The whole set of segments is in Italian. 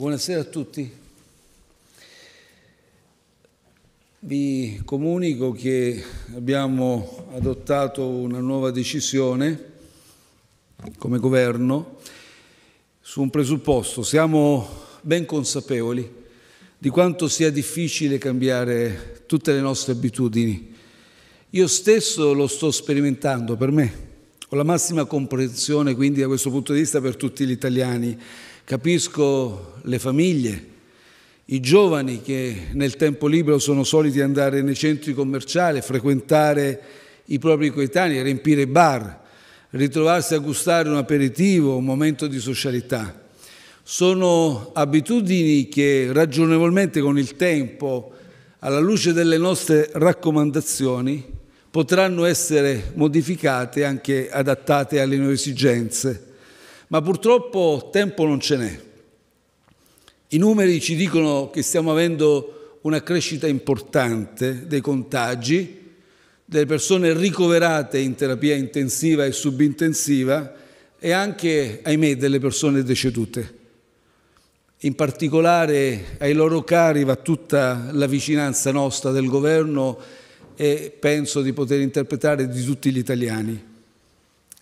Buonasera a tutti. Vi comunico che abbiamo adottato una nuova decisione come governo su un presupposto. Siamo ben consapevoli di quanto sia difficile cambiare tutte le nostre abitudini. Io stesso lo sto sperimentando per me. Ho la massima comprensione quindi da questo punto di vista per tutti gli italiani Capisco le famiglie, i giovani che nel tempo libero sono soliti andare nei centri commerciali, frequentare i propri coetanei, riempire i bar, ritrovarsi a gustare un aperitivo, un momento di socialità. Sono abitudini che ragionevolmente con il tempo, alla luce delle nostre raccomandazioni, potranno essere modificate e anche adattate alle nuove esigenze ma purtroppo tempo non ce n'è. I numeri ci dicono che stiamo avendo una crescita importante dei contagi, delle persone ricoverate in terapia intensiva e subintensiva e anche, ahimè, delle persone decedute. In particolare ai loro cari va tutta la vicinanza nostra del governo e penso di poter interpretare di tutti gli italiani.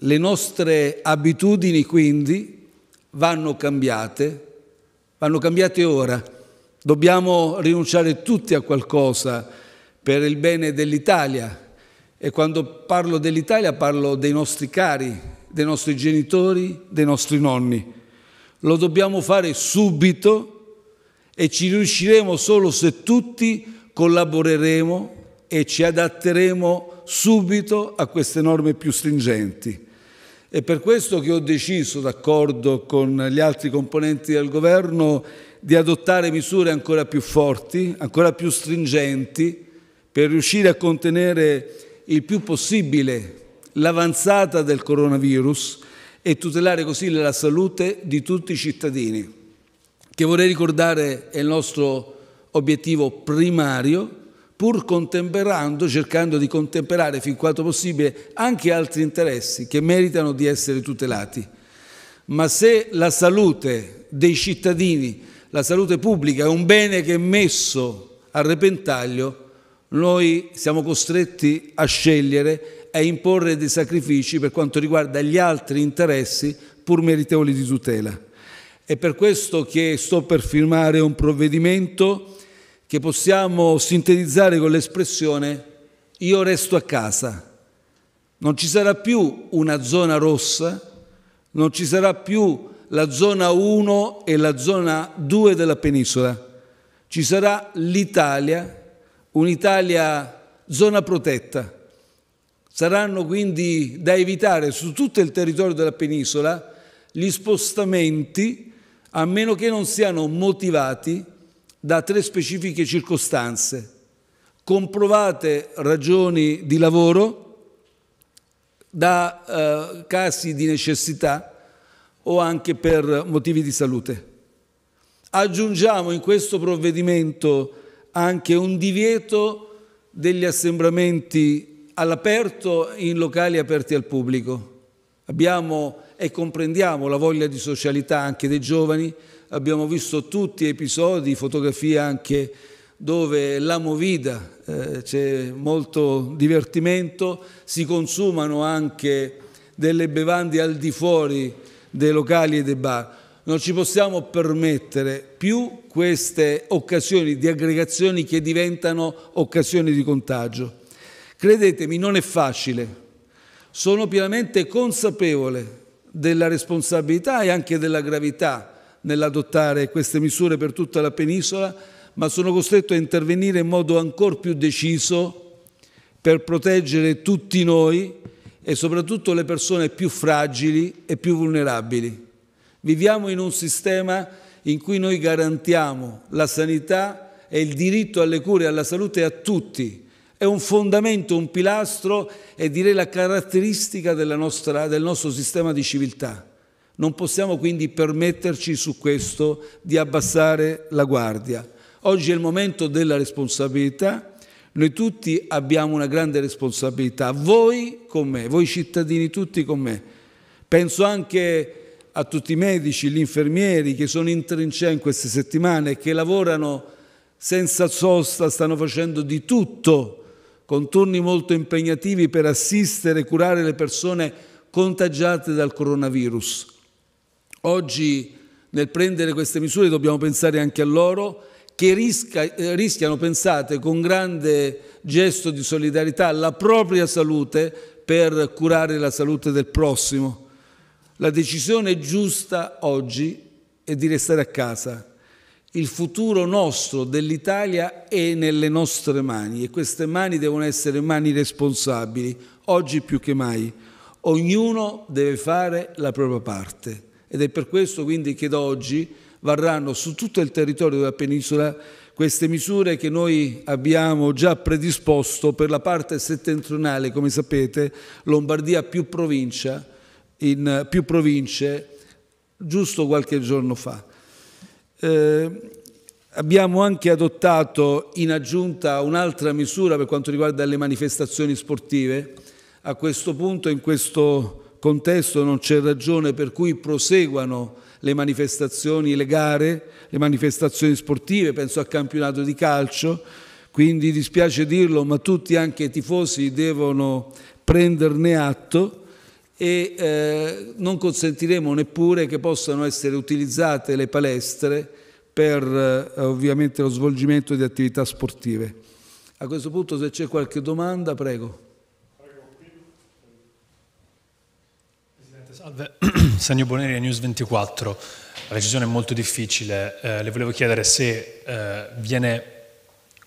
Le nostre abitudini quindi vanno cambiate, vanno cambiate ora. Dobbiamo rinunciare tutti a qualcosa per il bene dell'Italia e quando parlo dell'Italia parlo dei nostri cari, dei nostri genitori, dei nostri nonni. Lo dobbiamo fare subito e ci riusciremo solo se tutti collaboreremo e ci adatteremo subito a queste norme più stringenti. È per questo che ho deciso, d'accordo con gli altri componenti del governo, di adottare misure ancora più forti, ancora più stringenti, per riuscire a contenere il più possibile l'avanzata del coronavirus e tutelare così la salute di tutti i cittadini, che vorrei ricordare è il nostro obiettivo primario pur contemperando, cercando di contemperare fin quanto possibile anche altri interessi che meritano di essere tutelati. Ma se la salute dei cittadini, la salute pubblica è un bene che è messo a repentaglio, noi siamo costretti a scegliere e a imporre dei sacrifici per quanto riguarda gli altri interessi pur meritevoli di tutela. È per questo che sto per firmare un provvedimento che possiamo sintetizzare con l'espressione io resto a casa. Non ci sarà più una zona rossa, non ci sarà più la zona 1 e la zona 2 della penisola. Ci sarà l'Italia, un'Italia zona protetta. Saranno quindi da evitare su tutto il territorio della penisola gli spostamenti, a meno che non siano motivati da tre specifiche circostanze, comprovate ragioni di lavoro, da eh, casi di necessità o anche per motivi di salute. Aggiungiamo in questo provvedimento anche un divieto degli assembramenti all'aperto in locali aperti al pubblico. Abbiamo e comprendiamo la voglia di socialità anche dei giovani. Abbiamo visto tutti episodi, fotografie anche dove la movida eh, c'è molto divertimento, si consumano anche delle bevande al di fuori dei locali e dei bar. Non ci possiamo permettere più queste occasioni di aggregazioni che diventano occasioni di contagio. Credetemi, non è facile. Sono pienamente consapevole della responsabilità e anche della gravità nell'adottare queste misure per tutta la penisola, ma sono costretto a intervenire in modo ancora più deciso per proteggere tutti noi e soprattutto le persone più fragili e più vulnerabili. Viviamo in un sistema in cui noi garantiamo la sanità e il diritto alle cure e alla salute a tutti, è un fondamento, un pilastro e direi la caratteristica nostra, del nostro sistema di civiltà. Non possiamo quindi permetterci su questo di abbassare la guardia. Oggi è il momento della responsabilità. Noi tutti abbiamo una grande responsabilità, voi con me, voi cittadini tutti con me. Penso anche a tutti i medici, gli infermieri che sono in trincea in queste settimane, che lavorano senza sosta, stanno facendo di tutto con turni molto impegnativi per assistere e curare le persone contagiate dal coronavirus. Oggi nel prendere queste misure dobbiamo pensare anche a loro che risca, eh, rischiano, pensate, con grande gesto di solidarietà la propria salute per curare la salute del prossimo. La decisione giusta oggi è di restare a casa il futuro nostro dell'Italia è nelle nostre mani e queste mani devono essere mani responsabili, oggi più che mai. Ognuno deve fare la propria parte ed è per questo quindi che da oggi varranno su tutto il territorio della penisola queste misure che noi abbiamo già predisposto per la parte settentrionale, come sapete, Lombardia più provincia, in più province, giusto qualche giorno fa. Eh, abbiamo anche adottato in aggiunta un'altra misura per quanto riguarda le manifestazioni sportive. A questo punto, in questo contesto, non c'è ragione per cui proseguano le manifestazioni, le gare, le manifestazioni sportive, penso al campionato di calcio, quindi dispiace dirlo, ma tutti anche i tifosi devono prenderne atto e eh, non consentiremo neppure che possano essere utilizzate le palestre per eh, ovviamente lo svolgimento di attività sportive. A questo punto se c'è qualche domanda, prego. Presidente, salve. Sannio Boneri, News 24. La decisione è molto difficile. Eh, le volevo chiedere se eh, viene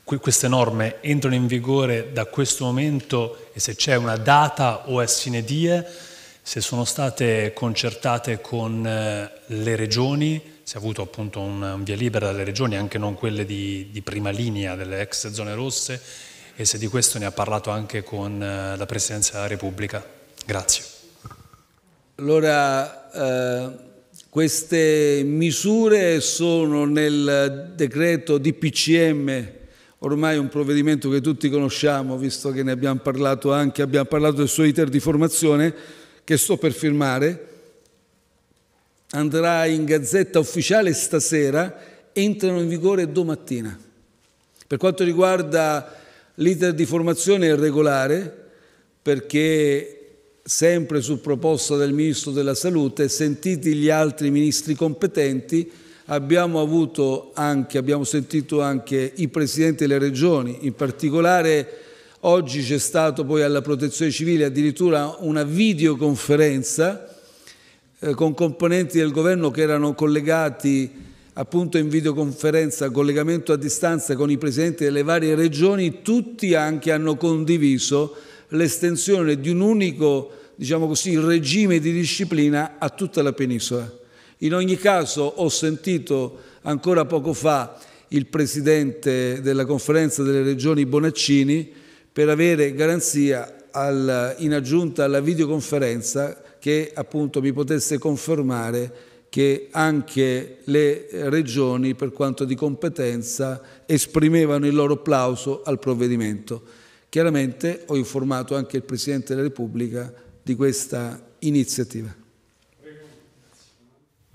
queste norme entrano in vigore da questo momento e se c'è una data o è sine die se sono state concertate con eh, le regioni, si è avuto appunto un, via libera dalle regioni, anche non quelle di, di, prima linea delle ex zone rosse, e se di questo ne ha parlato anche con eh, la Presidenza della Repubblica. Grazie. Allora, eh, queste misure sono nel decreto DPCM ormai un provvedimento che tutti conosciamo, visto che ne abbiamo parlato anche, abbiamo parlato del suo iter di formazione, che sto per firmare andrà in gazzetta ufficiale stasera, entrano in vigore domattina. Per quanto riguarda l'iter di formazione è regolare, perché sempre su proposta del Ministro della Salute, sentiti gli altri ministri competenti, abbiamo, avuto anche, abbiamo sentito anche i presidenti delle regioni, in particolare Oggi c'è stato poi alla Protezione Civile addirittura una videoconferenza eh, con componenti del governo che erano collegati appunto in videoconferenza, collegamento a distanza con i presidenti delle varie regioni, tutti anche hanno condiviso l'estensione di un unico diciamo così, regime di disciplina a tutta la penisola. In ogni caso ho sentito ancora poco fa il presidente della conferenza delle regioni Bonaccini per avere garanzia al, in aggiunta alla videoconferenza che appunto mi potesse confermare che anche le regioni, per quanto di competenza, esprimevano il loro applauso al provvedimento. Chiaramente ho informato anche il Presidente della Repubblica di questa iniziativa.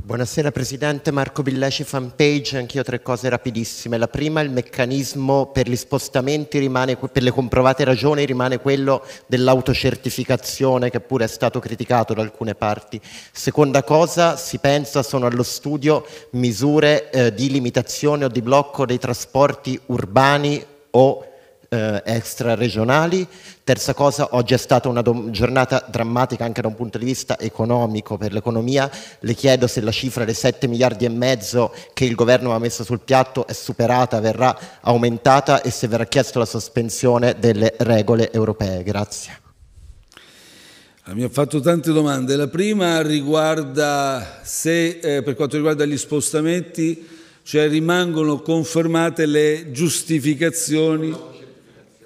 Buonasera Presidente, Marco Villeci, fanpage, anch'io tre cose rapidissime. La prima, il meccanismo per gli spostamenti rimane, per le comprovate ragioni rimane quello dell'autocertificazione che pure è stato criticato da alcune parti. Seconda cosa, si pensa, sono allo studio misure eh, di limitazione o di blocco dei trasporti urbani o eh, extra regionali. Terza cosa, oggi è stata una giornata drammatica anche da un punto di vista economico per l'economia. Le chiedo se la cifra dei 7 miliardi e mezzo che il governo ha messo sul piatto è superata, verrà aumentata e se verrà chiesta la sospensione delle regole europee. Grazie. Mi ha fatto tante domande. La prima riguarda se eh, per quanto riguarda gli spostamenti, cioè rimangono confermate le giustificazioni.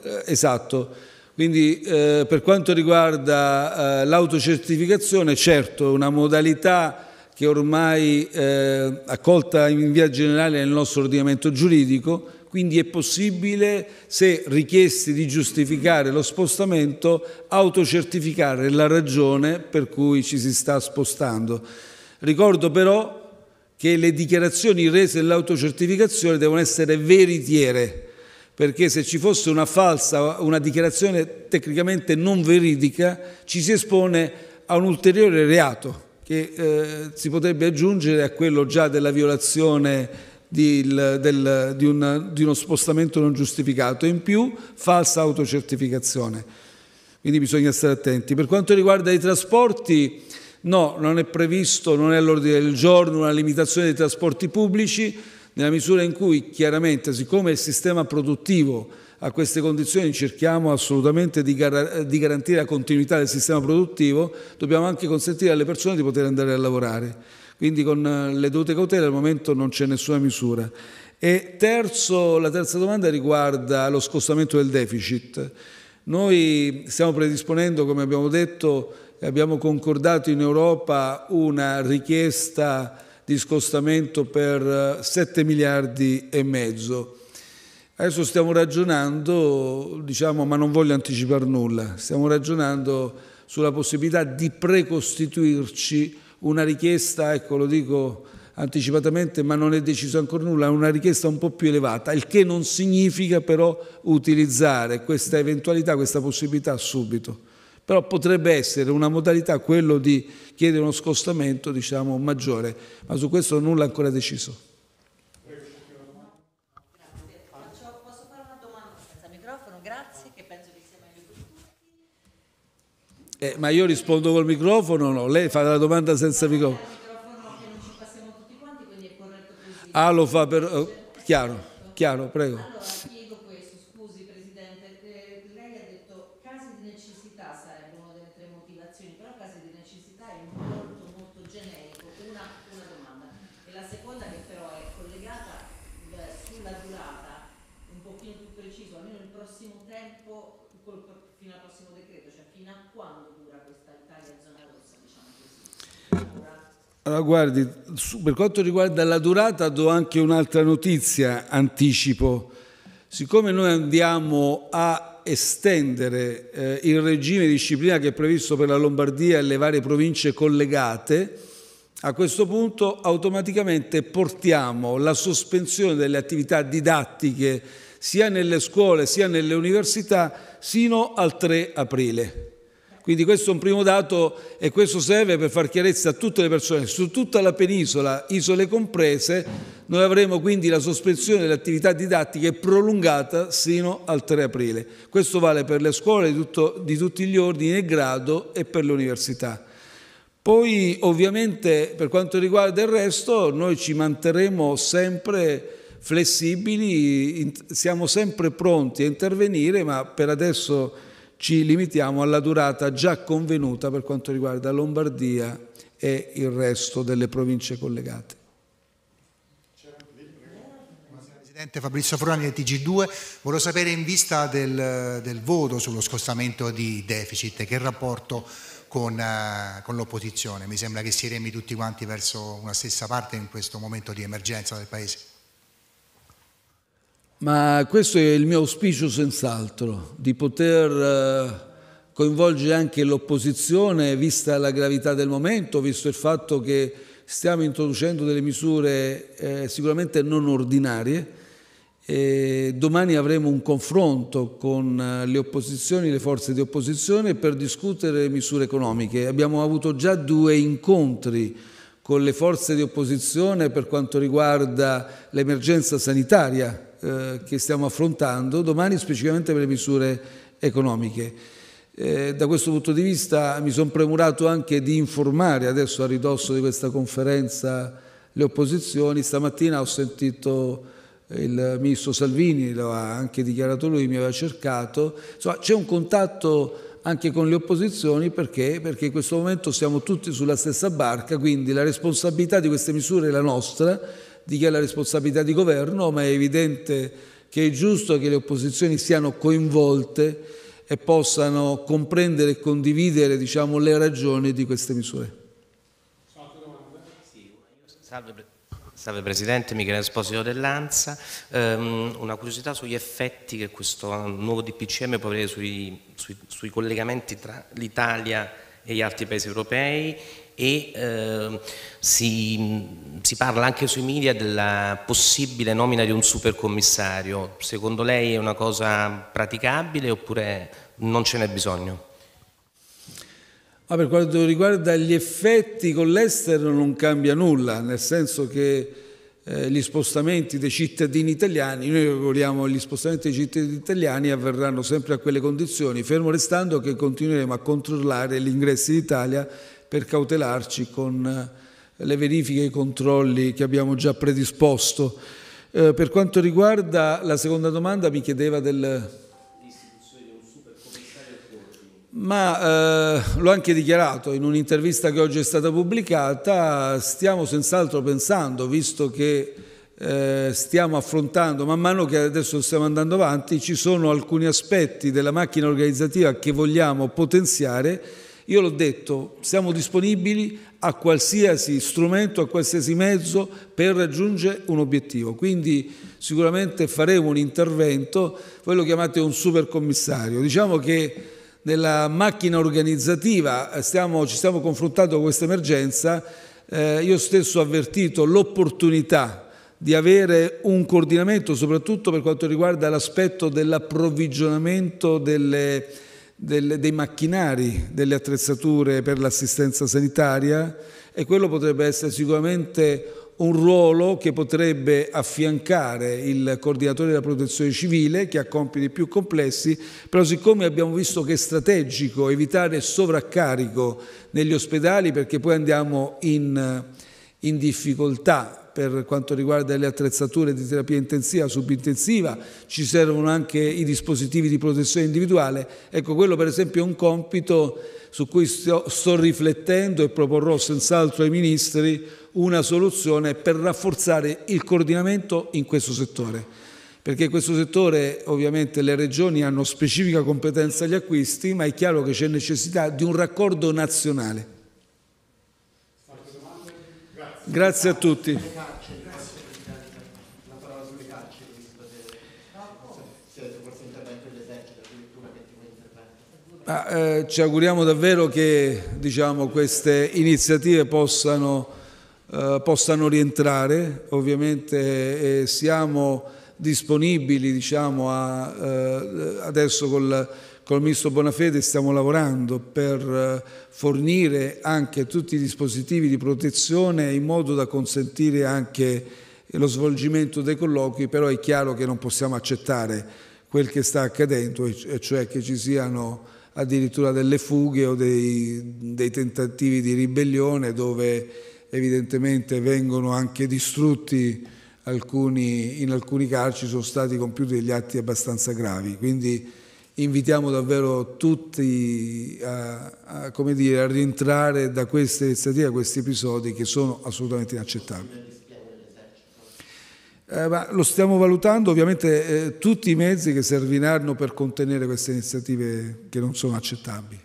Eh, esatto. Quindi eh, per quanto riguarda eh, l'autocertificazione, certo è una modalità che ormai eh, accolta in via generale nel nostro ordinamento giuridico, quindi è possibile, se richiesti di giustificare lo spostamento, autocertificare la ragione per cui ci si sta spostando. Ricordo però che le dichiarazioni rese nell'autocertificazione devono essere veritiere, perché se ci fosse una falsa, una dichiarazione tecnicamente non veridica, ci si espone a un ulteriore reato che eh, si potrebbe aggiungere a quello già della violazione di, il, del, di, un, di uno spostamento non giustificato e in più falsa autocertificazione. Quindi bisogna stare attenti. Per quanto riguarda i trasporti, no, non è previsto, non è all'ordine del giorno una limitazione dei trasporti pubblici, nella misura in cui chiaramente, siccome il sistema produttivo a queste condizioni cerchiamo assolutamente di, gar di, garantire la continuità del sistema produttivo, dobbiamo anche consentire alle persone di poter andare a lavorare. Quindi con eh, le dovute cautele al momento non c'è nessuna misura. E terzo, la terza domanda riguarda lo scostamento del deficit. Noi stiamo predisponendo, come abbiamo detto, e abbiamo concordato in Europa una richiesta di scostamento per 7 eh, miliardi e mezzo. Adesso stiamo ragionando, diciamo, ma non voglio anticipare nulla, stiamo ragionando sulla possibilità di precostituirci una richiesta, ecco lo dico anticipatamente, ma non è deciso ancora nulla, una richiesta un po' più elevata, il che non significa però utilizzare questa eventualità, questa possibilità subito però potrebbe essere una modalità quello di chiedere uno scostamento diciamo, maggiore, ma su questo nulla è ancora deciso. Grazie. Faccio, posso fare una domanda senza microfono? Grazie, che penso che sia meglio tutti. Eh, ma io rispondo col microfono no? Lei fa la domanda senza microfono. Ah, lo fa per... Eh, chiaro, chiaro, prego. Allora, Allora, guardi, per quanto riguarda la durata do anche un'altra notizia, anticipo. Siccome noi andiamo a estendere eh, il regime di disciplina che è previsto per la Lombardia e le varie province collegate, a questo punto automaticamente portiamo la sospensione delle attività didattiche sia nelle scuole sia nelle università sino al 3 aprile. Quindi questo è un primo dato e questo serve per far chiarezza a tutte le persone. Su tutta la penisola, isole comprese, noi avremo quindi la sospensione delle attività didattiche prolungata sino al 3 aprile. Questo vale per le scuole di, tutto, di tutti gli ordini e grado e per le università. Poi ovviamente per quanto riguarda il resto noi ci manterremo sempre flessibili, siamo sempre pronti a intervenire, ma per adesso ci limitiamo alla durata già convenuta per quanto riguarda Lombardia e il resto delle province collegate. Presidente Fabrizio Froni del TG2, volevo sapere in vista del, del voto sullo scostamento di deficit che rapporto con, eh, con l'opposizione, mi sembra che si remi tutti quanti verso una stessa parte in questo momento di emergenza del Paese. Ma questo è il mio auspicio senz'altro, di poter eh, coinvolgere anche l'opposizione, vista la gravità del momento, visto il fatto che stiamo introducendo delle misure eh, sicuramente non ordinarie. E domani avremo un confronto con eh, le opposizioni, le forze di opposizione per discutere misure economiche. Abbiamo avuto già due incontri con le forze di opposizione per quanto riguarda l'emergenza sanitaria eh, che stiamo affrontando, domani specificamente per le misure economiche. Eh, da questo punto di vista mi sono premurato anche di informare adesso a ridosso di questa conferenza le opposizioni. Stamattina ho sentito il ministro Salvini, lo ha anche dichiarato lui, mi aveva cercato. Insomma, c'è un contatto anche con le opposizioni perché? perché in questo momento siamo tutti sulla stessa barca, quindi la responsabilità di queste misure è la nostra, di chi ha la responsabilità di governo, ma è evidente che è giusto che le opposizioni siano coinvolte e possano comprendere e condividere diciamo, le ragioni di queste misure. Salve, salve Presidente, Michele Esposito dell'Ansa. Um, una curiosità sugli effetti che questo nuovo DPCM può avere sui, sui, sui collegamenti tra l'Italia e gli altri paesi europei e eh, si, si, parla anche sui media della possibile nomina di un supercommissario. Secondo lei è una cosa praticabile oppure non ce n'è bisogno? Ah, per quanto riguarda gli effetti con l'estero non cambia nulla, nel senso che eh, gli spostamenti dei cittadini italiani, noi vogliamo gli spostamenti dei cittadini italiani avverranno sempre a quelle condizioni, fermo restando che continueremo a controllare gli ingressi d'Italia per cautelarci con eh, le verifiche e i controlli che abbiamo già predisposto. Eh, per quanto riguarda la seconda domanda, mi chiedeva del... Ma eh, l'ho anche dichiarato in un'intervista che oggi è stata pubblicata, stiamo senz'altro pensando, visto che eh, stiamo affrontando, man mano che adesso stiamo andando avanti, ci sono alcuni aspetti della macchina organizzativa che vogliamo potenziare io l'ho detto, siamo disponibili a qualsiasi strumento, a qualsiasi mezzo per raggiungere un obiettivo. Quindi sicuramente faremo un intervento, voi lo chiamate un supercommissario. Diciamo che nella macchina organizzativa eh, stiamo, ci stiamo confrontando con questa emergenza. Eh, io stesso ho avvertito l'opportunità di avere un coordinamento soprattutto per quanto riguarda l'aspetto dell'approvvigionamento delle del, dei macchinari, delle attrezzature per l'assistenza sanitaria e quello potrebbe essere sicuramente un ruolo che potrebbe affiancare il coordinatore della protezione civile che ha compiti più complessi, però siccome abbiamo visto che è strategico evitare sovraccarico negli ospedali perché poi andiamo in, in difficoltà per quanto riguarda le attrezzature di terapia intensiva, subintensiva, ci servono anche i dispositivi di protezione individuale. Ecco, quello per esempio è un compito su cui sto, sto riflettendo e proporrò senz'altro ai ministri una soluzione per rafforzare il coordinamento in questo settore perché in questo settore ovviamente le regioni hanno specifica competenza agli acquisti, ma è chiaro che c'è necessità di un raccordo nazionale. Grazie a tutti. Ma, eh, ci auguriamo davvero che diciamo, queste iniziative possano, eh, possano rientrare, ovviamente eh, siamo disponibili diciamo, a, eh, adesso col Col ministro Bonafede stiamo lavorando per eh, fornire anche tutti i dispositivi di protezione in modo da consentire anche lo svolgimento dei colloqui, però è chiaro che non possiamo accettare quel che sta accadendo, e cioè che ci siano addirittura delle fughe o dei, dei tentativi di ribellione dove evidentemente vengono anche distrutti alcuni, in alcuni casi sono stati compiuti degli atti abbastanza gravi. Quindi invitiamo davvero tutti a, a, dire, a rientrare da queste iniziative, da questi episodi che sono assolutamente inaccettabili. Eh, lo stiamo valutando ovviamente eh, tutti i mezzi che serviranno per contenere queste iniziative che non sono accettabili.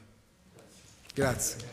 Grazie.